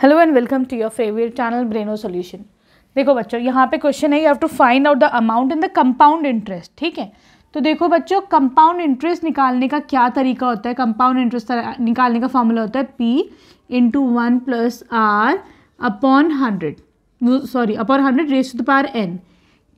hello and welcome to your favourite channel Braino solution देखो बच्चों यहाँ पे क्वेश्चन है you have to find out the amount in the compound interest ठीक है तो देखो बच्चों कंपाउंड इंटरेस्ट निकालने का क्या तरीका होता है कंपाउंड इंटरेस्ट निकालने का फॉर्मूला होता है P into one plus R upon hundred sorry upon hundred raise to the power N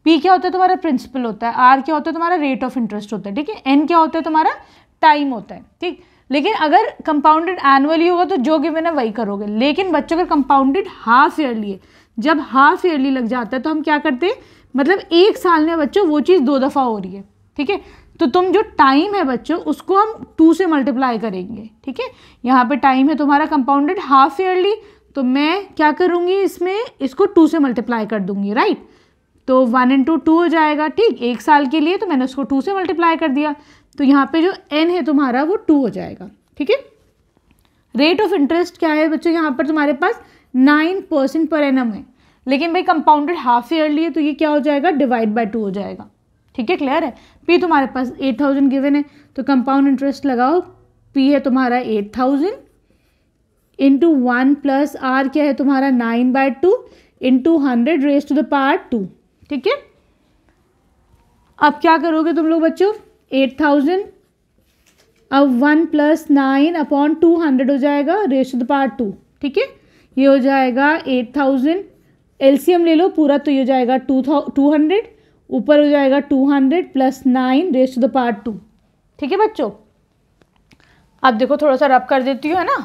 P क्या होता है तुम्हारा प्रिंसिपल होता है आर क्या होता है तुम्हारा रेट ऑफ इंटरेस्ट होता है ठीक है एन क्या होता है तुम्हारा टाइम होता है ठीक लेकिन अगर कंपाउंडेड एनुअली होगा तो जो गिवन है वही करोगे लेकिन बच्चों का कंपाउंडेड हाफ ईयरली है जब हाफ ईयरली लग जाता है तो हम क्या करते हैं मतलब एक साल में बच्चों वो चीज़ दो दफ़ा हो रही है ठीक है तो तुम जो टाइम है बच्चों उसको हम टू से मल्टीप्लाई करेंगे ठीक है यहाँ पे टाइम है तुम्हारा कंपाउंडेड हाफ ईयरली तो मैं क्या करूँगी इसमें इसको टू से मल्टीप्लाई कर दूँगी राइट तो वन इंटू टू हो जाएगा ठीक एक साल के लिए तो मैंने उसको टू से मल्टीप्लाई कर दिया तो यहाँ पे जो एन है तुम्हारा वो टू हो जाएगा ठीक है रेट ऑफ इंटरेस्ट क्या है बच्चों यहाँ पर तुम्हारे पास नाइन परसेंट पर एन है लेकिन भाई कंपाउंडेड हाफ ईयरली है तो ये क्या हो जाएगा डिवाइड बाई टू हो जाएगा ठीक है क्लियर है पी तुम्हारे पास एट थाउजेंड गिवन है तो कंपाउंड इंटरेस्ट लगाओ पी है तुम्हारा eight thousand into one plus R क्या है तुम्हारा nine by two into hundred raise to the part two ठीक है अब क्या करोगे तुम लोग बच्चों एट थाउजेंड अब one plus nine upon two hundred हो जाएगा रेशो द टू ठीक है ये हो जाएगा एट थाउजेंड एम ले लो पूरा तो ये हो जाएगा टू थाउ टू हंड्रेड ऊपर हो जाएगा two hundred plus nine raise to the part two ठीक है बच्चों अब देखो थोड़ा सा रब कर देती हूँ है ना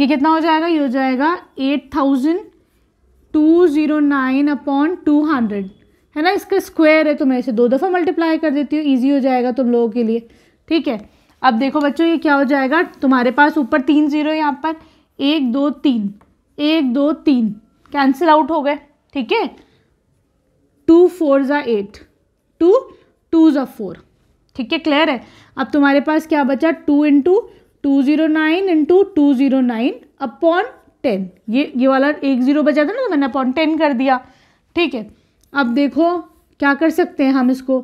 ये कितना हो जाएगा ये हो जाएगा eight thousand two zero nine upon two hundred है ना इसका स्क्वायर है तो मैं इसे दो दफ़ा मल्टीप्लाई कर देती हूँ ईजी हो जाएगा तुम लोगों के लिए ठीक है अब देखो बच्चों ये क्या हो जाएगा तुम्हारे पास ऊपर तीन ज़ीरो यहाँ पर एक दो तीन एक दो तीन कैंसिल आउट हो गए ठीक है टू फोर ज़ा एट टू टू ज़ा फोर ठीक है क्लियर है अब तुम्हारे पास क्या बचा two into two zero nine into two zero nine upon ten ये ये वाला एक जीरो बचा था ना तो मैंने अपॉन टेन कर दिया ठीक है अब देखो क्या कर सकते हैं हम इसको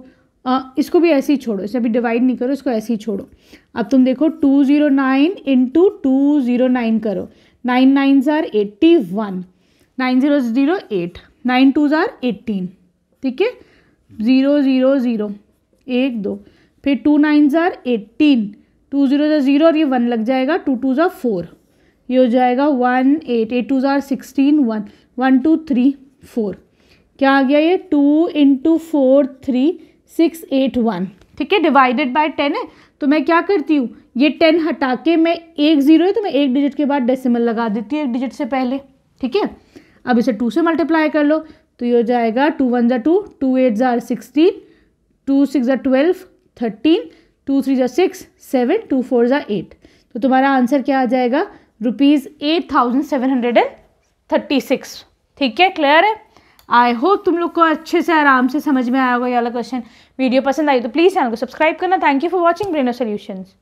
आ, इसको भी ऐसे ही छोड़ो इसे अभी डिवाइड नहीं करो इसको ऐसे ही छोड़ो अब तुम देखो two zero nine into two zero nine करो नाइन नाइन ज़ार eighty one nine zero zero eight nine two ज़ार एट्टीन ठीक है ज़ीरो ज़ीरो ज़ीरो एक दो फिर टू नाइन ज़ार एट्टीन टू ज़ीरो ज़ा ज़ीरो और ये वन लग जाएगा टू टू ज़ा फोर ये हो जाएगा वन एट एट टू ज़ार sixteen one one two three four क्या आ गया ये two into four three six eight one ठीक है डिवाइडेड बाय टेन है तो मैं क्या करती हूँ ये टेन हटा के मैं एक ज़ीरो है तो मैं एक डिजिट के बाद डेसिमल लगा देती हूँ एक डिजिट से पहले ठीक है अब इसे टू से मल्टीप्लाई कर लो तो ये हो जाएगा टू वन ज़ा टू टू एट ज़ार सिक्सटीन टू सिक्स ज़ा ट्वेल्व थर्टीन टू थ्री ज़ा सिक्स सेवन टू फोर ज़ा एट तो तुम्हारा आंसर क्या आ जाएगा rupees eight thousand seven hundred and thirty six ठीक है क्लियर है आई होप तुम लोग को अच्छे से आराम से समझ में आया होगा ये वाला क्वेश्चन वीडियो पसंद आई तो प्लीज़ चैनल को सब्सक्राइब करना thank you for watching Braino solutions